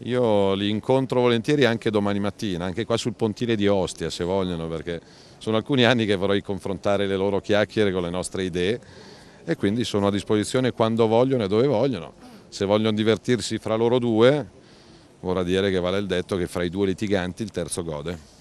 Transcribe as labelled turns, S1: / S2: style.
S1: Io li incontro volentieri anche domani mattina, anche qua sul pontile di Ostia se vogliono, perché sono alcuni anni che vorrei confrontare le loro chiacchiere con le nostre idee e quindi sono a disposizione quando vogliono e dove vogliono. Se vogliono divertirsi fra loro due, vorrà dire che vale il detto che fra i due litiganti il terzo gode.